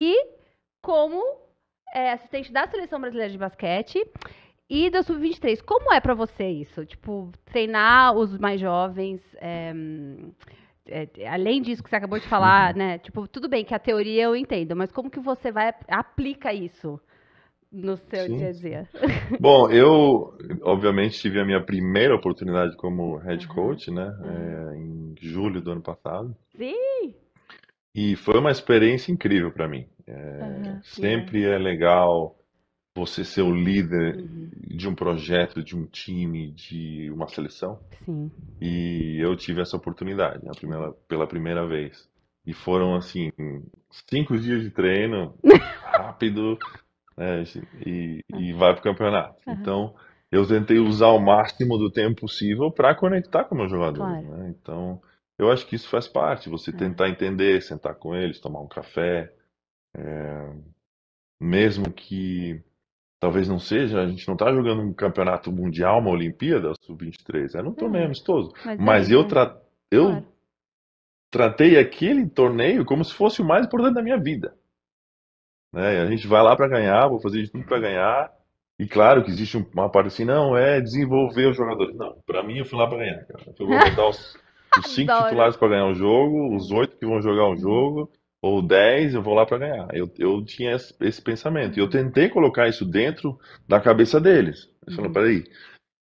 e como é, assistente da Seleção Brasileira de Basquete e da Sub-23. Como é para você isso? Tipo, treinar os mais jovens... É, é, além disso que você acabou de falar, uhum. né? Tipo, tudo bem que a teoria eu entendo, mas como que você vai aplica isso no seu Sim. dia a dia? Bom, eu obviamente tive a minha primeira oportunidade como head coach, né? Uhum. É, em julho do ano passado. Sim. E foi uma experiência incrível para mim. É, uhum, sempre é. é legal você ser o líder uhum. de um projeto, de um time, de uma seleção. Sim. E eu tive essa oportunidade né, primeira, pela primeira vez. E foram, assim, cinco dias de treino, rápido, né, assim, e, e, ah. vai para o campeonato. Então, eu tentei usar o máximo do tempo possível para conectar com meus jogadores. Claro. Né? Então eu acho que isso faz parte, você é. tentar entender, sentar com eles, tomar um café, é, mesmo que talvez não seja, a gente não está jogando um campeonato mundial, uma Olimpíada, sub-23, né? é um torneio amistoso. Mas, Mas é, eu, é. tra eu claro. tratei aquele torneio como se fosse o mais importante da minha vida. Né? A gente vai lá para ganhar, vou fazer de tudo para ganhar. E claro que existe uma parte assim, não, é desenvolver os jogadores. Não, para mim eu fui lá para ganhar, cara. Eu vou botar os. Os cinco Adoro. titulares para ganhar um jogo, os uhum. oito que vão jogar um uhum. jogo, ou dez, eu vou lá para ganhar. Eu, eu tinha esse, esse pensamento. E eu tentei colocar isso dentro da cabeça deles. Eles falaram, uhum. peraí, o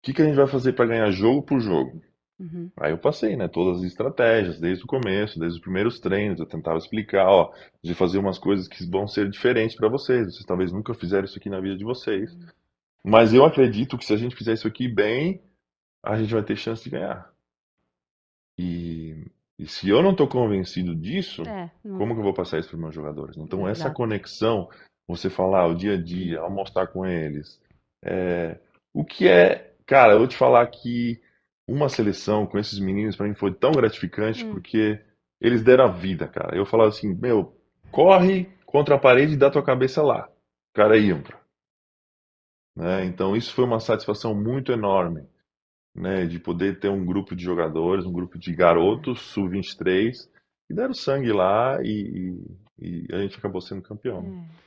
que, que a gente vai fazer para ganhar jogo por jogo? Uhum. Aí eu passei, né? Todas as estratégias, desde o começo, desde os primeiros treinos, eu tentava explicar, ó, de fazer umas coisas que vão ser diferentes para vocês. Vocês talvez nunca fizeram isso aqui na vida de vocês. Uhum. Mas eu acredito que se a gente fizer isso aqui bem, a gente vai ter chance de ganhar. E, e se eu não estou convencido disso, É, não como que eu vou passar isso para os meus jogadores? Então, essa conexão, você falar o dia a dia, almoçar com eles, é, o que é. Cara, eu vou te falar que uma seleção com esses meninos, para mim, foi tão gratificante Hum, porque eles deram a vida, cara. Eu falava assim: meu, corre contra a parede e dá tua cabeça lá. Cara, ia. né? Então, isso foi uma satisfação muito enorme né, de poder ter um grupo de jogadores, um grupo de garotos sub-23 que deram sangue lá e, e, e, a gente acabou sendo campeão. É.